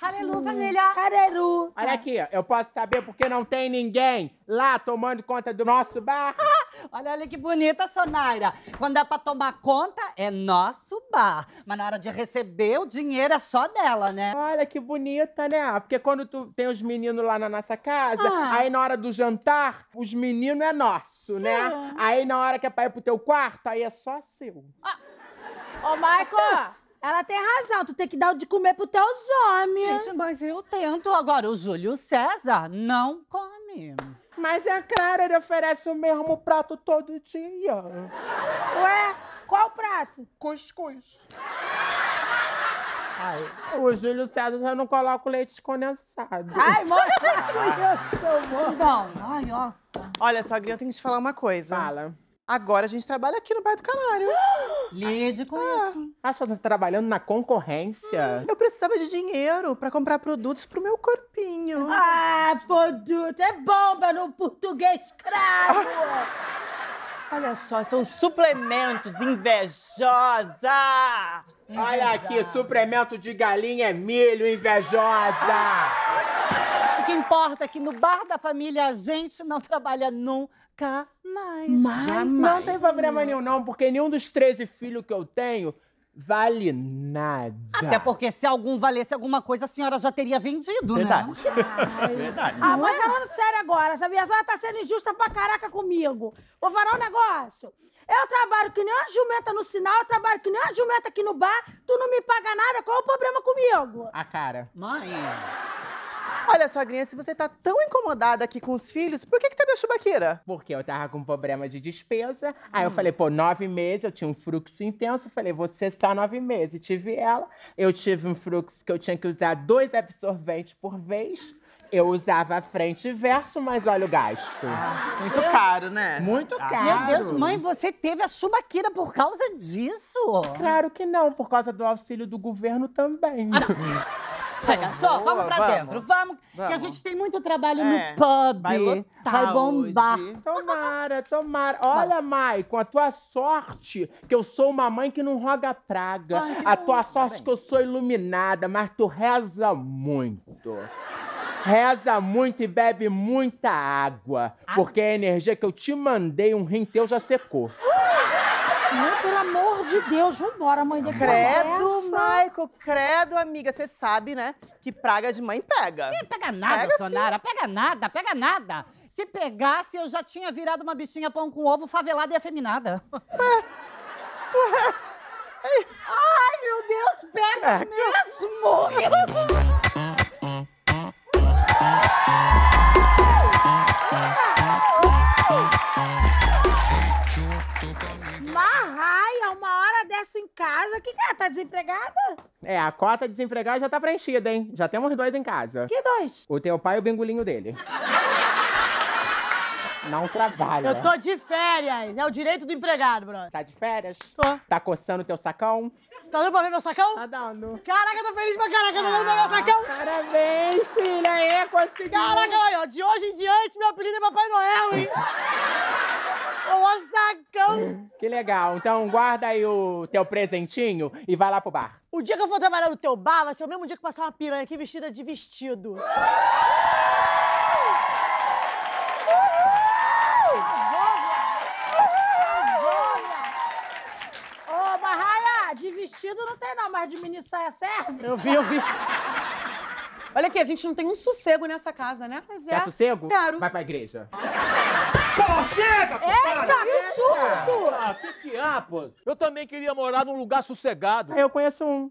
Aleluia, hum. família! Harelu! Olha aqui, eu posso saber porque não tem ninguém lá tomando conta do nosso bar? Olha, ali que bonita, Sonaira. Quando é pra tomar conta, é nosso bar. Mas na hora de receber, o dinheiro é só dela, né? Olha que bonita, né? Porque quando tu tem os meninos lá na nossa casa, ah. aí na hora do jantar, os meninos é nosso, né? Sim. né? Aí na hora que é pra ir pro teu quarto, aí é só seu. Ah. Ô, Michael! Tá ela tem razão, tu tem que dar o de comer pros teus homens. Gente, mas eu tento. Agora, o Júlio César não come. Mas é claro, ele oferece o mesmo prato todo dia. Ué, qual prato? Cuscuz. Ai. O Júlio César já não coloca o leite condensado. Ai, moça! isso, mano. Não, ai, nossa. Olha, só, eu tenho que te falar uma coisa. Fala. Agora a gente trabalha aqui no Bairro do Canário. Lide com ah, isso. Acha que tá trabalhando na concorrência. Eu precisava de dinheiro para comprar produtos pro meu corpinho. Ah, produto! É bomba no português cravo. Ah. Olha só, são suplementos invejosa! invejosa. Olha aqui, suplemento de galinha é milho invejosa! O que importa é que no bar da família a gente não trabalha nunca mais. Jamais. Não tem problema nenhum, não, porque nenhum dos 13 filhos que eu tenho vale nada. Até porque se algum valesse alguma coisa, a senhora já teria vendido, né? Verdade. né? Ai. Verdade. Ah, mas falando sério agora, sabia? A senhora tá sendo injusta pra caraca comigo. Vou falar um negócio. Eu trabalho que nem uma jumenta no sinal, eu trabalho que nem uma jumenta aqui no bar, tu não me paga nada, qual é o problema comigo? A cara. Mãe... Olha só, se você tá tão incomodada aqui com os filhos, por que que teve tá a Chubaquira? Porque eu tava com problema de despesa. Aí eu hum. falei, pô, nove meses, eu tinha um fluxo intenso. Eu falei, vou cessar nove meses. tive ela. Eu tive um fluxo que eu tinha que usar dois absorventes por vez. Eu usava frente e verso, mas olha o gasto. Ah, muito caro, né? Muito ah. caro. Meu Deus, mãe, você teve a Chubaquira por causa disso? Claro que não, por causa do auxílio do governo também. Chega só, vamos pra vamos. dentro. Vamos, vamos, que a gente tem muito trabalho é, no pub. Vai, lotar vai bombar. Hoje. Tomara, tomara. Olha, Mai, com a tua sorte, que eu sou uma mãe que não roga praga. Ai, a tua sorte tá que eu sou iluminada, mas tu reza muito. Reza muito e bebe muita água, ah. porque a energia que eu te mandei, um rim teu já secou. Meu, pelo amor de Deus, vambora, mãe de Credo, Maico, credo, amiga. Você sabe, né, que praga de mãe pega. Que pega nada, pega, Sonara, filho. pega nada, pega nada. Se pegasse, eu já tinha virado uma bichinha pão com ovo, favelada e afeminada. Ué. Ai, Ai meu Deus, pega, pega. mesmo! Marraia, é uma hora dessa em casa. O que, que é? Tá desempregada? É, a cota de desempregada já tá preenchida, hein? Já temos dois em casa. Que dois? O teu pai e o bingulinho dele. Não trabalha. Eu tô de férias. É o direito do empregado, brother. Tá de férias? Tô. Tá coçando teu sacão? Tá dando pra ver meu sacão? Tá dando. Caraca, eu tô feliz pra caraca, ah, tá dando pra ver meu ah, sacão? Parabéns, filha, é, conseguiu. Caraca, olha, de hoje em diante, meu apelido é Papai Noel, hein? Osacão! Que legal. Então guarda aí o teu presentinho e vai lá pro bar. O dia que eu for trabalhar no teu bar vai ser o mesmo dia que passar uma piranha aqui vestida de vestido. Ô, Barraia, de vestido não tem não, mas de mini saia serve? Eu vi, eu vi. Olha aqui, a gente não tem um sossego nessa casa, né? Mas é. Quer sossego? Claro. Vai pra igreja. Porra, chega, compadre! Eita, que susto! Ah, que que há, pô? Eu também queria morar num lugar sossegado. Eu conheço um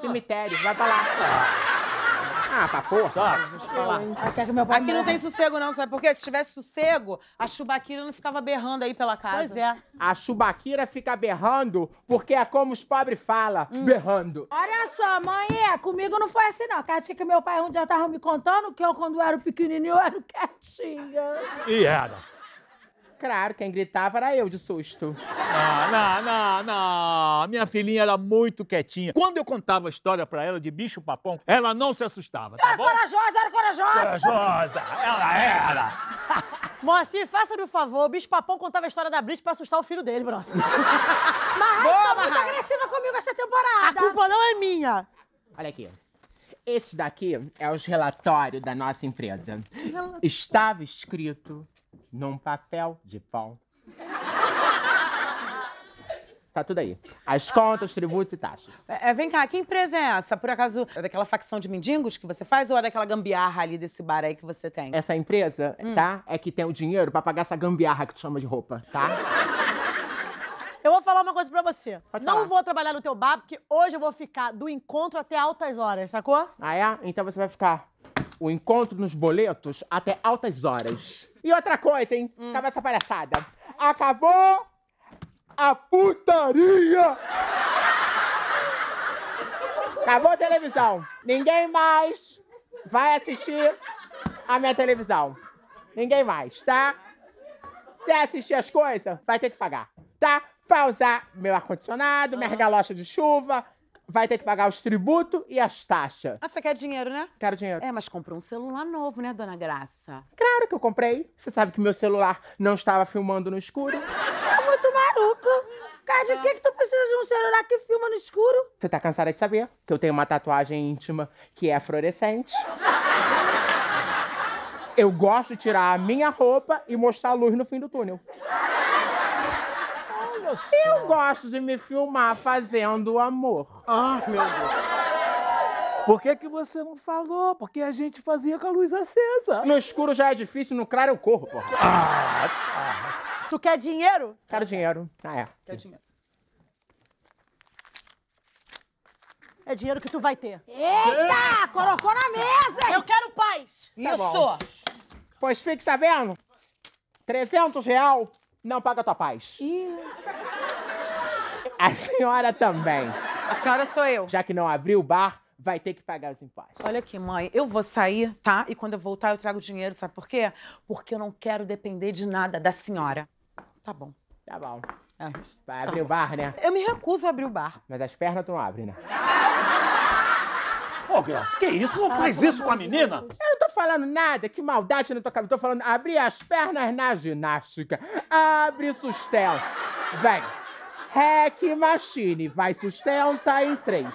cemitério, vai pra lá. Ah, pra porra. Ah, Aqui não tem sossego, não, sabe por quê? Se tivesse sossego, a Chubaquira não ficava berrando aí pela casa. Pois é. A Chubaquira fica berrando porque é como os pobres falam, hum. berrando. Olha só, mãe, é, comigo não foi assim, não. Que acho que meu pai um dia tava me contando que eu, quando eu era pequenininho, eu era quietinha. E era. Claro, quem gritava era eu de susto. Não, ah, não, não, não. Minha filhinha era muito quietinha. Quando eu contava a história pra ela de bicho papão, ela não se assustava, tá era bom? corajosa, era corajosa! Corajosa! Ela era! Moacir, faça-me o favor. O bicho papão contava a história da Brit pra assustar o filho dele, brother. Marraia, tá muito agressiva comigo esta temporada. A culpa não é minha. Olha aqui. Esse daqui é os relatórios da nossa empresa. Relatório. Estava escrito num papel de pão. Tá tudo aí. As contas, tributos e taxas. É, é, vem cá, que empresa é essa? Por acaso é daquela facção de mendigos que você faz ou é daquela gambiarra ali desse bar aí que você tem? Essa empresa, hum. tá? É que tem o dinheiro pra pagar essa gambiarra que tu chama de roupa, tá? Eu vou falar uma coisa pra você. Pode não falar. vou trabalhar no teu bar, porque hoje eu vou ficar do encontro até altas horas, sacou? Ah, é? Então você vai ficar o encontro nos boletos até altas horas. E outra coisa, hein? Hum. Acabou essa palhaçada. Acabou a putaria! Acabou a televisão. Ninguém mais vai assistir a minha televisão. Ninguém mais, tá? Se assistir as coisas, vai ter que pagar, tá? Pra usar meu ar-condicionado, minha galocha de chuva, vai ter que pagar os tributos e as taxas. Ah, você quer dinheiro, né? Quero dinheiro. É, mas comprou um celular novo, né, dona Graça? Claro que eu comprei. Você sabe que meu celular não estava filmando no escuro. É muito maluco. Cara, de que, que tu precisa de um celular que filma no escuro? Você tá cansada de saber que eu tenho uma tatuagem íntima que é fluorescente. eu gosto de tirar a minha roupa e mostrar a luz no fim do túnel. Olha só. Eu gosto de me filmar fazendo amor. Ah, meu Deus. Por que, que você não falou? Porque a gente fazia com a luz acesa. No escuro já é difícil, no claro eu corro, porra. Ah, ah. Tu quer dinheiro? Quero dinheiro. Ah, é. Quer dinheiro. É dinheiro que tu vai ter. Eita! Colocou na mesa! Eu quero paz! Tá Isso! Bom. Pois fique sabendo. 300 real não paga tua paz. Ih. A senhora também. A senhora sou eu. Já que não abriu o bar, vai ter que pagar os impostos. Olha aqui, mãe, eu vou sair, tá? E quando eu voltar, eu trago dinheiro, sabe por quê? Porque eu não quero depender de nada da senhora. Tá bom. Tá bom. É. Vai tá abrir tá o bar, né? Eu me recuso a abrir o bar. Mas as pernas tu não abre, né? Ô, oh, Graça, que isso? Não ah, faz isso com a menina? não tô falando nada, que maldade na tua cabeça. Tô falando abrir as pernas na ginástica. Abre sustento. Vem. Hack Machine. Vai sustenta em três.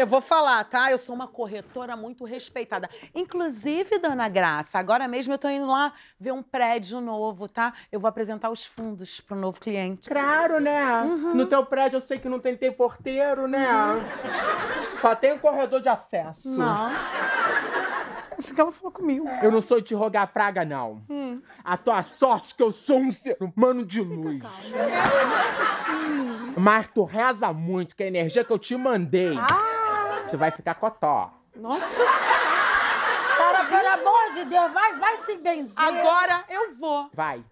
Eu vou falar, tá? Eu sou uma corretora muito respeitada. Inclusive, dona Graça, agora mesmo eu tô indo lá ver um prédio novo, tá? Eu vou apresentar os fundos pro novo cliente. Claro, né? Uhum. No teu prédio eu sei que não tem, tem porteiro, né? Uhum. Só tem um corredor de acesso. Nossa isso que ela falou comigo. Eu não sou de rogar praga, não. Hum. A tua sorte que eu sou um ser humano de luz. Fica Mas tu reza muito, que a energia que eu te mandei. Ah. Tu vai ficar cotó. Nossa Sara, pelo amor de Deus, vai, vai se benzer. Agora eu vou. Vai.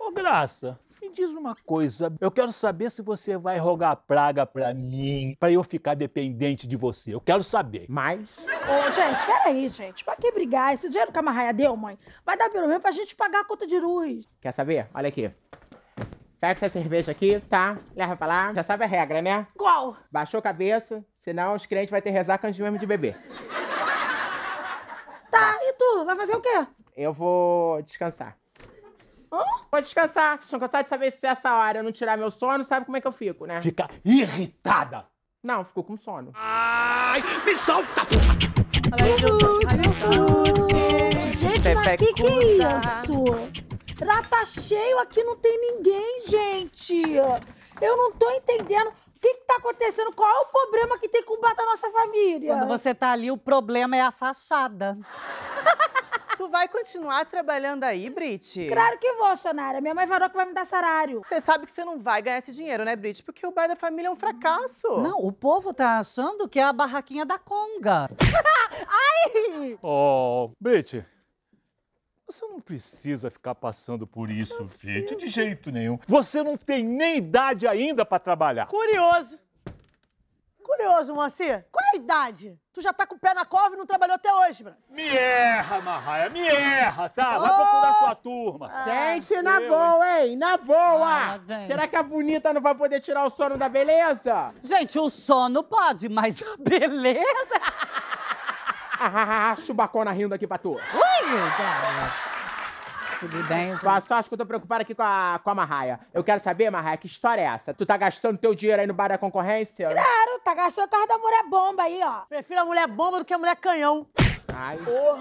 Ô, Graça, me diz uma coisa. Eu quero saber se você vai rogar praga pra mim, pra eu ficar dependente de você. Eu quero saber. Mas. Ô, gente, peraí, gente. Pra que brigar? Esse dinheiro que a Marraia deu, mãe, vai dar pelo menos pra gente pagar a conta de luz. Quer saber? Olha aqui. Pega essa cerveja aqui, tá? Leva pra lá. Já sabe a regra, né? Qual? Baixou a cabeça, senão os clientes vão ter que rezar antes mesmo de beber. Tá, e tu? Vai fazer o quê? Eu vou descansar. Hã? Vou descansar. Vocês estão cansados de saber se é essa hora eu não tirar meu sono, sabe como é que eu fico, né? Fica irritada! Não, ficou com sono. Ai, me solta! Gente, mas que que é isso? tá cheio, aqui não tem ninguém, gente. Eu não tô entendendo. O que, que tá acontecendo? Qual é o problema que tem com o bar da nossa família? Quando você tá ali, o problema é a fachada. Tu vai continuar trabalhando aí, Brit? Claro que vou, Sonara. Minha mãe falou que vai me dar salário. Você sabe que você não vai ganhar esse dinheiro, né, Brit? Porque o bar da família é um fracasso. Não, o povo tá achando que é a barraquinha da conga. Ai! Oh, Brit, você não precisa ficar passando por isso, gente, de jeito nenhum. Você não tem nem idade ainda para trabalhar. Curioso. Curioso, Moacir. Qual é a idade? Tu já tá com o pé na cova e não trabalhou até hoje, mano? Me erra, Marraia, me erra, tá? Vai oh! procurar sua turma. Ah. Gente, na eu, boa, hein? Na boa! Ah, Será que a bonita não vai poder tirar o sono da beleza? Gente, o sono pode, mas a beleza... Chubacona rindo aqui pra tu. Oi, Tudo bem, só, só acho que eu tô preocupada aqui com a, com a Marraia. Eu quero saber, Marraia, que história é essa? Tu tá gastando teu dinheiro aí no bar da concorrência? Claro, tá gastando por causa da mulher bomba aí, ó. Prefiro a mulher bomba do que a mulher canhão. Ai. Porra.